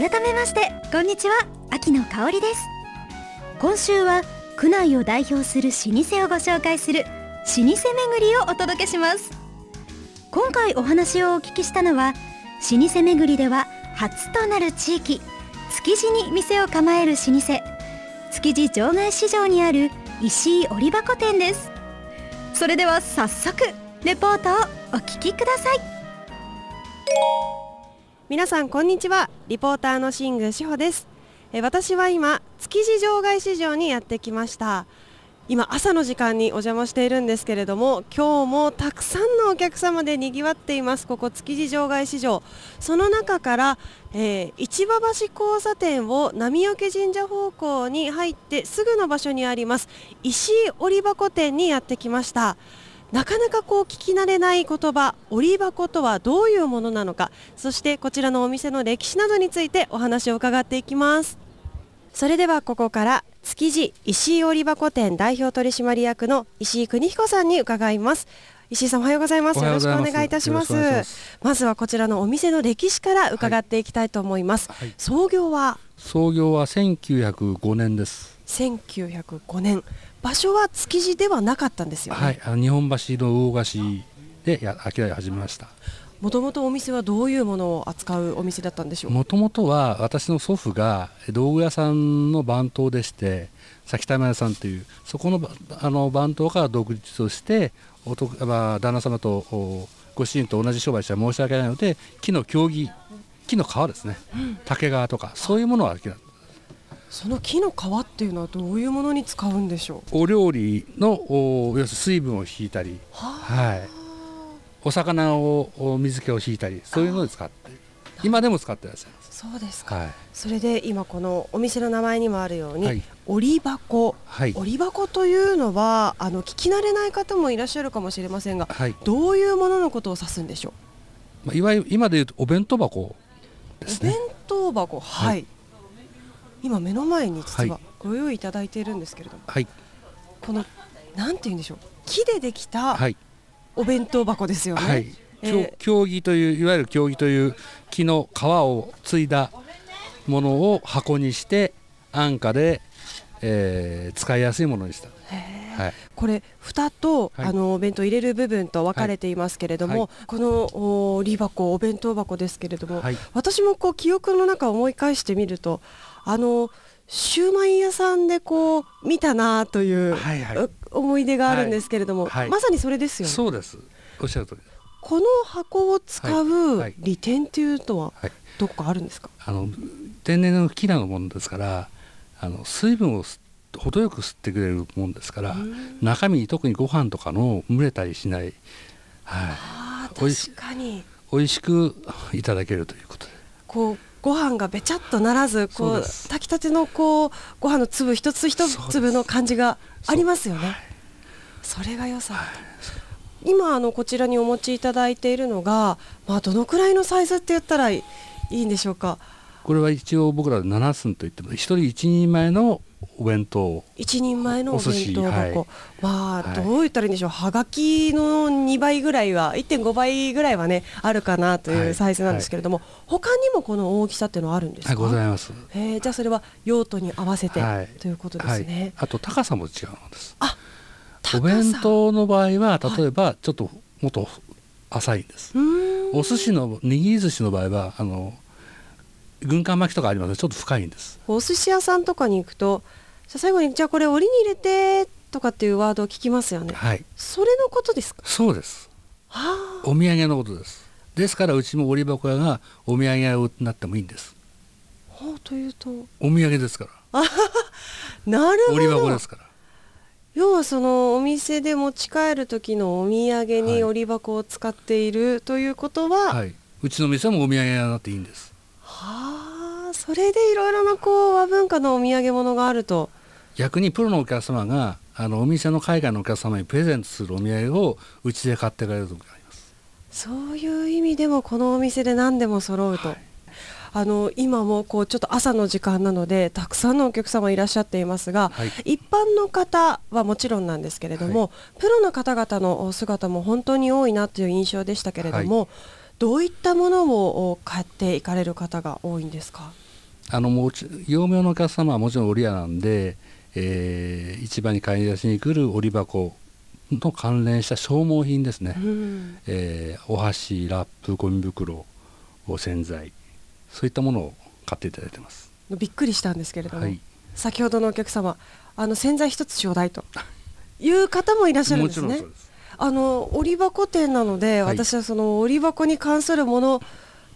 改めましてこんにちは秋野香りです今週は区内を代表する老舗をご紹介する老舗巡りをお届けします今回お話をお聞きしたのは老舗巡りでは初となる地域築地に店を構える老舗築地場外市場にある石井織箱店ですそれでは早速レポートをお聞きください皆さんこんにちはリポーターの新宮志保ですえ私は今築地場外市場にやってきました今朝の時間にお邪魔しているんですけれども今日もたくさんのお客様でにぎわっていますここ築地場外市場その中から、えー、市場橋交差点を波除神社方向に入ってすぐの場所にあります石井織箱店にやってきましたなかなかこう聞き慣れない言葉折り箱とはどういうものなのかそしてこちらのお店の歴史などについてお話を伺っていきますそれではここから築地石井折り箱店代表取締役の石井邦彦さんに伺います石井さんおはようございますよろしくお願いいたしますまずはこちらのお店の歴史から伺っていきたいと思います、はいはい、創業は創業は1905年です1905年場所は築地ではなかったんですよ、ね、はい、あの日本橋の魚河岸でや商いを始めましたもともとお店はどういうものを扱うお店だったんでしょうもともとは私の祖父が道具屋さんの番頭でして先玉屋さんというそこのあの番頭から独立をしておと、まあ、旦那様とおご主人と同じ商売者は申し訳ないので木の競技木の皮ですね、うん、竹皮とかそういうものを扱ってその木の皮っていうのはどういうものに使うんでしょうお料理のお要する水分を引いたり、はい、お魚をお水気を引いたりそういうのを使って今でも使ってらっしゃいますそうですか、はい、それで今このお店の名前にもあるように、はい、折り箱、はい、折り箱というのはあの聞き慣れない方もいらっしゃるかもしれませんが、はい、どういうもののことを指すんでしょう、まあ、いわゆる今でいうとお弁当箱ですねお弁当箱はい今目の前に実はご用意いただいているんですけれども、はい、このなんて言うんでしょう木でできたお弁当箱ですよね。はい、えー、競技といういわゆる競技という木の皮を継いだものを箱にして安価で、えー、使いやすいものにした。へーこれ蓋と、あのお弁当入れる部分と分かれていますけれども、このおリ箱お弁当箱ですけれども、私もこう記憶の中思い返してみるとあのシューマイ屋さんでこう見たなという思い出があるんですけれども、まさにそれですよね。そうですおっしゃる通りこの箱を使う利点というのはどこかあるんですか、あの天然のキラのものですからあの水分を吸っ程よく吸ってくれるもんですから、中身に特にご飯とかの蒸れたりしない、はい、確かに美味しくいただけるということで。こうご飯がべちゃっとならずこう炊きたてのこうご飯の粒一つ一粒の感じがありますよね。そはい、それが良さ、はい、今あのこちらにお持ちいただいているのが、まあ、どのくらいのサイズって言ったらいいんでしょうかこれは一応僕ら7寸といっても一人一人前のお弁当一人前のお弁当箱、はい、まあ、どう言ったらいいんでしょうはがきの2倍ぐらいは1.5倍ぐらいはねあるかなというサイズなんですけれども、はいはい、他にもこの大きさっていうのはあるんですか、はい、ございますえー、じゃあそれは用途に合わせて、ということですね、あと高さも違うんですあお弁当の場合は例えばちょっともっと浅いんです、お寿司の握り寿司の場合はあの軍艦巻きとかありますちょっと深いんですお寿司屋さんとかに行くとじゃ最後にじゃあこれ檻に入れてとかっていうワードを聞きますよねはいそれのことですかそうですはあ、お土産のことですですからうちも折り箱屋がお土産屋になってもいいんですほうというとお土産ですからあ なるほど折箱ですから要はそのお店で持ち帰る時のお土産に折り箱を使っている、ということは、はい、うちの店もお土産屋になっていいんですあそれでいろいろなこう和文化のお土産物があると逆にプロのお客様があのお店の海外のお客様にプレゼントするお土産をうちで買ってくれるとかありますそういう意味でもこのお店で何でも揃うと、はい、あの今もこうちょっと朝の時間なのでたくさんのお客様いらっしゃっていますが、はい、一般の方はもちろんなんですけれども、はい、プロの方々の姿も本当に多いなという印象でしたけれども、どういったものを買っていかれる方が多いんですかあのもち幼名のお客様はもちろん折屋なんで、えー、市場に買い出しに来る折り箱の関連した消耗品ですね、えー、お箸ラップゴミ袋洗剤そういったものを買っていただいてますびっくりしたんですけれども、はい、先ほどのお客様あの洗剤一つちょうだいという方もいらっしゃるんですね。もちろんそうですあの折箱店なので、はい、私はその折箱に関するもの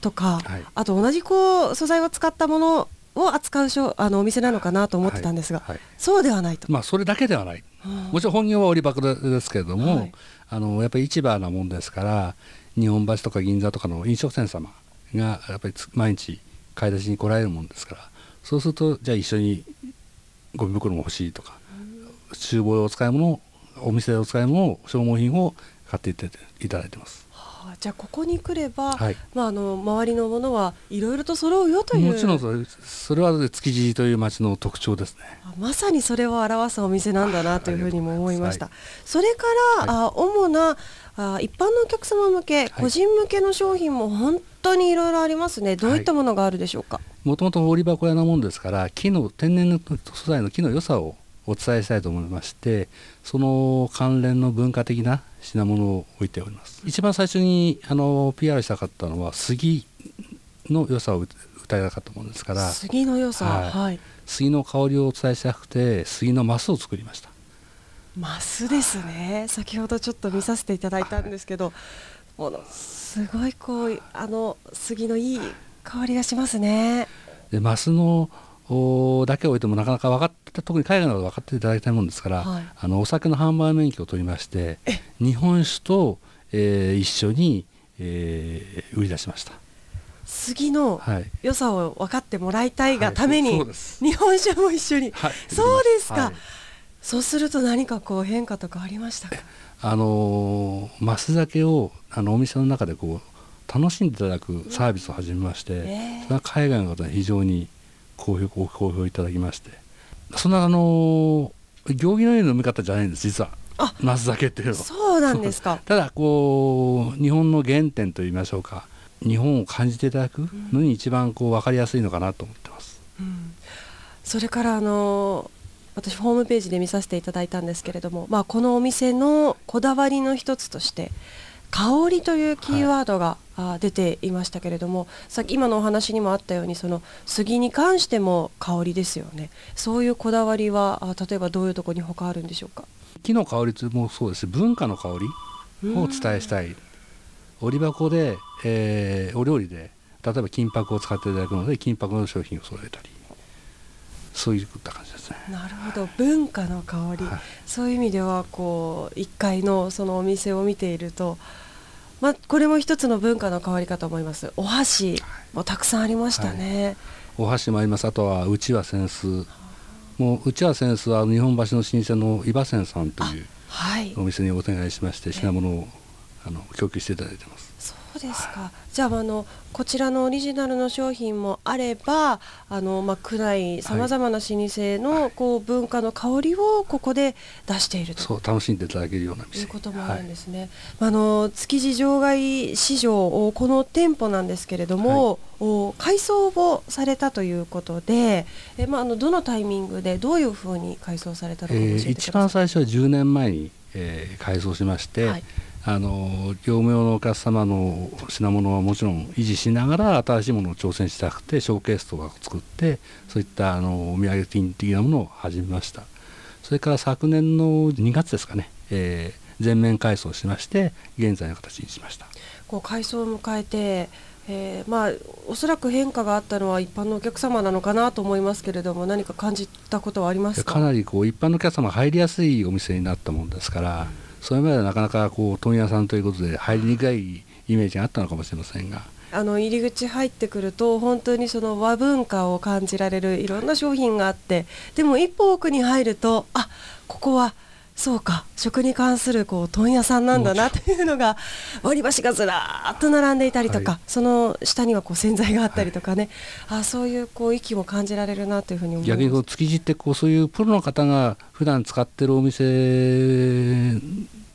とか、はい、あと同じこう素材を使ったものを扱うしょあのお店なのかなと思ってたんですが、はい、そうではないと。まあ、それだけではない、うん、もちろん本業は折箱ですけれども、あのやっぱり市場なもんですから日本橋とか銀座とかの飲食店様がやっぱり毎日買い出しに来られるもんですからそうするとじゃあ一緒にゴミ袋も欲しいとか、厨房でお使い物お店でお使いの消耗品を買っていっていただいてます。はあ、じゃあここに来れば、はい、まあ、あの周りのものはいろいろと揃うよというもちろんそれそれは築地という町の特徴ですねまさにそれを表すお店なんだなというふうにも思いました、はい、それから、はい、あ主なあ一般のお客様向け、個人向けの商品も本当にいろいろありますねどういったものがあるでしょうかもともと掘り箱屋なもんですから木の天然の素材の木の良さをお伝えしたいと思いましてその関連の文化的な品物を置いております一番最初にあの PR したかったのは杉の良さを歌いたかったものですから杉の良さ、はい、はい、杉の香りをお伝えしたくて杉のマスを作りましたマスですね先ほどちょっと見させていただいたんですけど、ものすごいこうあの杉のいい香りがしますねでマスのだけ置いてもなかなか分かっ特に海外の方分かっていただきたいもんですから、はい、あのお酒の販売免許を取りまして日本酒と、えー、一緒に、えー、売り出しました杉の良さを分かってもらいたいがために、はいはい、日本酒も一緒に、はい、そうですか、そうすると何かこう変化とかありましたかあのー、マス酒をあのお店の中でこう楽しんでいただくサービスを始めまして、うえー、それは海外の方に非常に好評好評いただきましてそんなあの行儀のような飲み方じゃないんです実は。マス酒っていうのはそうなんですか ただこう日本の原点といいましょうか日本を感じていただくのに一番こう分かりやすいのかなと思ってます、うん、それからあの私ホームページで見させていただいたんですけれども、まあ、このお店のこだわりの一つとして香りというキーワードが、は出ていましたけれどもさっき今のお話にもあったようにその杉に関しても香りですよねそういうこだわりは例えばどういうところに他あるんでしょうか木の香りもそうです文化の香りをお伝えしたい折箱で、えー、お料理で例えば金箔を使っていただくので金箔の商品を揃えたりそういった感じですね。なるほど、文化の香り、はい、そういう意味ではこう一階のそのお店を見ていると。まあ、これも一つの文化の変わりかと思いますお箸もたくさんありましたね、はい、お箸もありますあとはうちは扇子もううちは扇子は日本橋の新舗の伊庭扇さんというお店にお願いしまして品物をあの供給していただいてますそうですか、はい、じゃああのこちらのオリジナルの商品もあればあの、まあ、区内さまざまな老舗の、はい、こう文化の香りをここで出しているとそう楽しんでいただけるようないうこともあるんですね、はい、あの築地場外市場この店舗なんですけれども、はい、改装をされたということでえ、まあ、あのどのタイミングでどういうふうに改装されたのか教えてください、えー、一番最初は10年前に、えー、改装しまして、はいあの業務用のお客様の品物はもちろん維持しながら新しいものを挑戦したくてショーケースとかを作ってそういったあのお土産品的なものを始めましたそれから昨年の2月ですかね、えー、全面改装しまして現在の形にしましたこう改装を迎えてえー、まあおそらく変化があったのは一般のお客様なのかなと思いますけれども何か感じたことはありますかかなりこう一般のお客様が入りやすいお店になったもんですから、うんそれまではなかなかこう問屋さんということで入りにくいイメージがあったのかもしれませんが。あの入り口入ってくると本当にその和文化を感じられるいろんな商品があってでも一歩奥に入るとあここはそうか食に関するこう問屋さんなんだなというのが割り箸がずらっと並んでいたりとか、はい、その下にはこう洗剤があったりとかね、はい、あそういうこう息も感じられるなというふうに思います逆に築地ってこうそういうプロの方が普段使ってるお店っ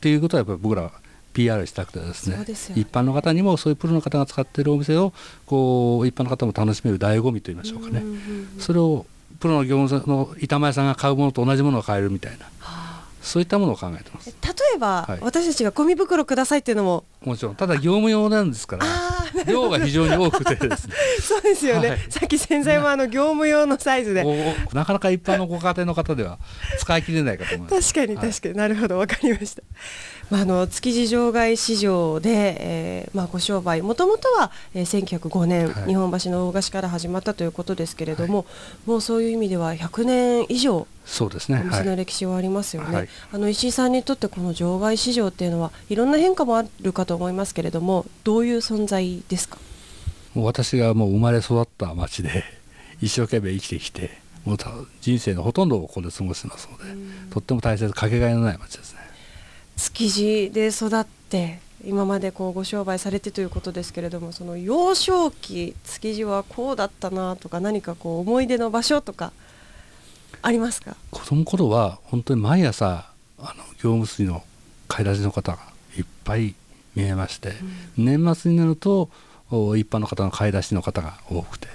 ていうことはやっぱり僕ら PR したくてですね、ね、一般の方にもそういうプロの方が使ってるお店をこう一般の方も楽しめる醍醐味といいましょうかね、それをプロの業務の板前さんが買うものと同じものを買えるみたいな。そういったものを考えてます例えば、はい、私たちがゴミ袋くださいっていうのももちろんただ業務用なんですから量が非常に多くてですね そうですよね、はい、さっき洗剤もあの業務用のサイズでなかなか一般のご家庭の方では使い切れないかと思います確かに確かに、はい、なるほど分かりました、まあ、あの築地場外市場で、えーまあ、ご商売もともとは、えー、1905年、はい、日本橋の大菓子から始まったということですけれども、もうそういう意味では100年以上そうですねお店の歴史はありますよね、はい、あの石井さんにとってこの場外市場っていうのはいろんな変化もあるかと思いますけれどもどういう存在ですかもう私がもう生まれ育った町で一生懸命生きてきてもう人生のほとんどをここで過ごしてますので、とっても大切かけがえのない町ですね築地で育って今までこうご商売されてということですけれどもその幼少期築地はこうだったなとか何かこう思い出の場所とかありますか子供の頃は本当に毎朝あの業務水の買い出しの方がいっぱい見えまして、うん、年末になると一般の方の買い出しの方が多くて、は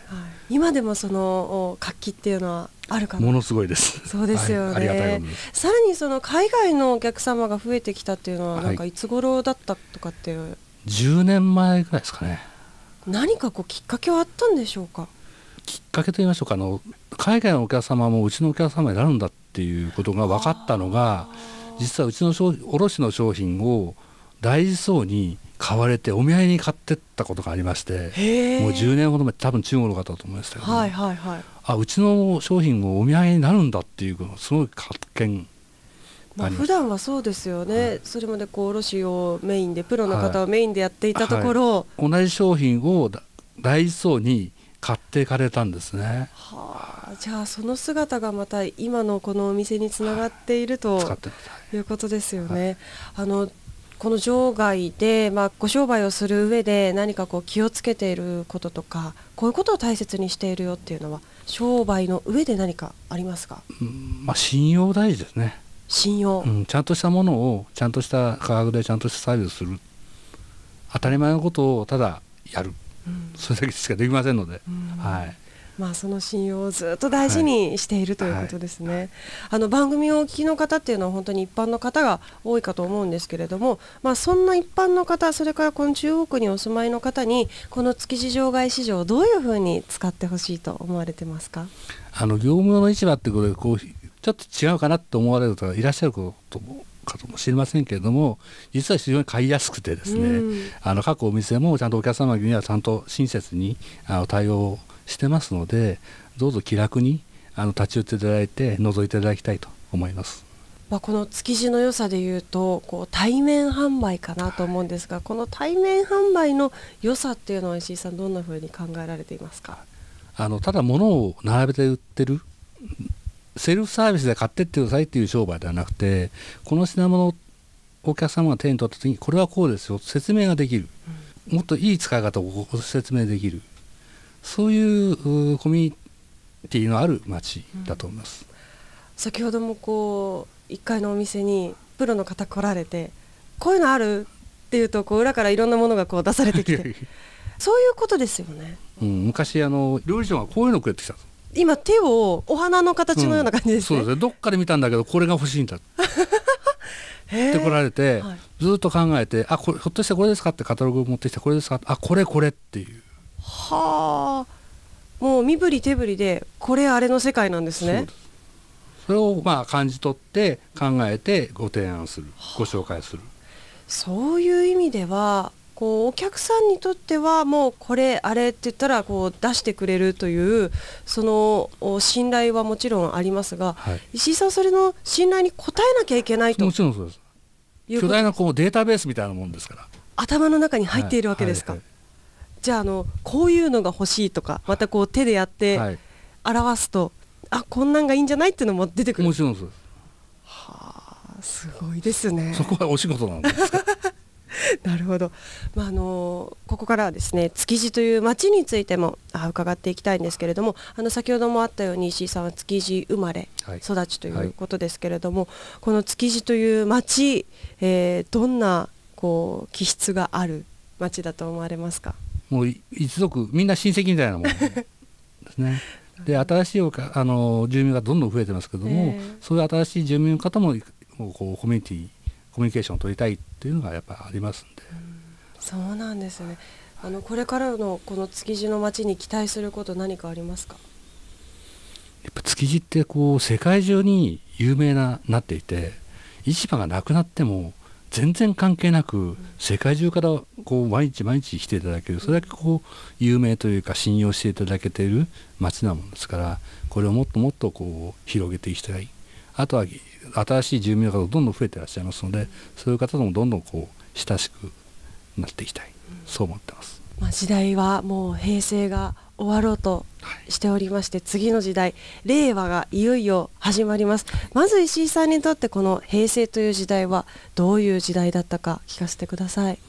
い、今でもその活気っていうのはあるかなものすごいですそうですよね、ありがたいさらにその海外のお客様が増えてきたっていうのはなんかいつ頃だったとかっていう、はい、10年前ぐらいですかね何かこうきっかけはあったんでしょうかきっかけと言いましょうかあの海外のお客様もうちのお客様になるんだっていうことが分かったのが実はうちの商卸の商品を大事そうに買われてお見合いに買ってったことがありましてもう10年ほど前多分中国の方だと思いましたけど、ね、はいはいはい、あうちの商品もお見合いになるんだっていうすごい発見まあ普段はそうですよね、はい、それまでこう卸をメインでプロの方をメインでやっていたところ、はいはい、同じ商品を大事そうに買っていかれたんですね、はあ、じゃあその姿がまた今のこのお店につながっていると、い、いうことですよね。あのこの場外で、まあ、ご商売をする上で何かこう気をつけていることとかこういうことを大切にしているよっていうのは商売の上で何かありますか、うんまあ、信用大事ですね信用、うん、ちゃんとしたものをちゃんとした価格でちゃんとしたサービスする当たり前のことをただやる、うん、それだけしかできませんので、はいまあ、その信用をずっと大事にしているということですね、はいはい、あの番組をお聞きの方っていうのは本当に一般の方が多いかと思うんですけれども、まあ、そんな一般の方それからこの中央区にお住まいの方にこの築地場外市場をどういうふうに使ってほしいと思われてますかあの業務用の市場ってこれこうちょっと違うかなと思われる方がいらっしゃることもかもしれませんけれども実は非常に買いやすくてですね、うん、あの各お店もちゃんとお客様にはちゃんと親切にあの対応をしてますのでどうぞ気楽にあの立ち寄っていただいて覗いていただきたいと思います。まあ、この築地の良さでいうとこう対面販売かなと思うんですが、この対面販売の良さっていうのは石井さんどんなふうに考えられていますかあのただ物を並べて売ってるセルフサービスで買ってってくださいっていう商売ではなくてこの品物をお客様が手に取った時にこれはこうですよ説明ができる、もっといい使い方をご説明できるそういうコミュニティのある町だと思います、うん、先ほどもこう一階のお店にプロの方来られてこういうのあるっていうとこう裏からいろんなものがこう出されてきて そういうことですよね、うん、昔あの料理長がこういうのくれてきた今手をお花の形のような感じです、ねうん、そうですねどっかで見たんだけどこれが欲しいんだ ってこられて、はい、ずっと考えて「あこれひょっとしてこれですか?」ってカタログ持ってきて「これですか?」あこれこれ」っていうはあもう身振り手振りでこれあれの世界なんですねそれをまあ感じ取って考えてご提案するご紹介するそういう意味ではこうお客さんにとってはもうこれあれって言ったらこう出してくれるというその信頼はもちろんありますが、はい、石井さんそれの信頼に応えなきゃいけないともちろんそうです巨大なこうデータベースみたいなもんですから頭の中に入っているわけですか、はいはいはいじゃああのこういうのが欲しいとかまたこう手でやって表すと、はい、あこんなんがいいんじゃないっていうのも出てくるもちろんですはあすごいですねそこはお仕事なんです なるほど、まあ、あのここからはですね築地という町についてもあ伺っていきたいんですけれどもあの先ほどもあったように石井さんは築地生まれ育ちということですけれども、はいはい、この築地という町、えー、どんなこう気質がある町だと思われますかもう一族みんな親戚みたいなもん ですね。で新しいあの住民がどんどん増えてますけども、えー、そういう新しい住民の方ももうこうコミュニティコミュニケーションを取りたいっていうのがやっぱありますんで。うん、そうなんですね。あのこれからのこの築地の街に期待すること何かありますか。やっぱ築地ってこう世界中に有名ななっていて市場がなくなっても全然関係なく世界中からこう毎日毎日来ていただけるそれだけこう有名というか信用していただけている街なもんですからこれをもっともっとこう広げていきたいあとは新しい住民の方がどんどん増えてらっしゃいますのでそういう方ともどんどんこう親しくなっていきたいそう思ってます。まあ、時代はもう平成が終わろうとしておりまして、次の時代令和がいよいよ始まりますまず石井さんにとってこの平成という時代はどういう時代だったか聞かせてください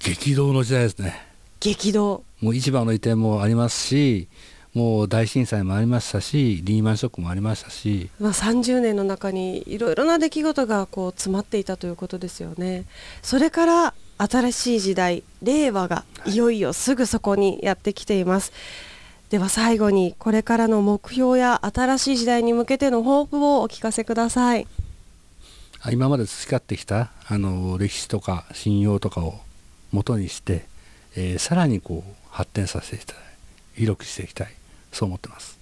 激動の時代ですね激動もう市場の移転もありますしもう大震災もありましたしリーマンショックもありましたし、まあ、30年の中にいろいろな出来事がこう詰まっていたということですよねそれから新しい時代令和がいよいよすぐそこにやってきています、はい、では最後にこれからの目標や新しい時代に向けての抱負をお聞かせください今まで培ってきたあの歴史とか信用とかを元にして、えー、さらにこう発展させていきたい広くしていきたいそう思ってます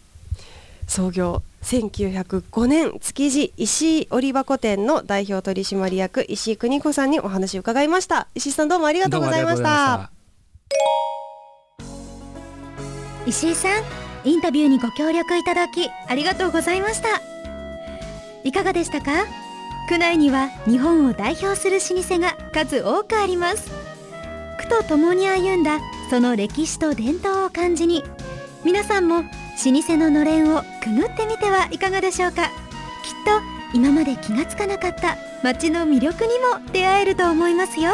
創業1905年築地石井織箱店の代表取締役石井邦子さんにお話を伺いました石井さんどうもありがとうございました石井さんインタビューにご協力いただきありがとうございましたいかがでしたか区内には日本を代表する老舗が数多くあります区と共に歩んだその歴史と伝統を感じに皆さんも老舗ののれんをくぐってみてはいかがでしょうかきっと今まで気がつかなかった街の魅力にも出会えると思いますよ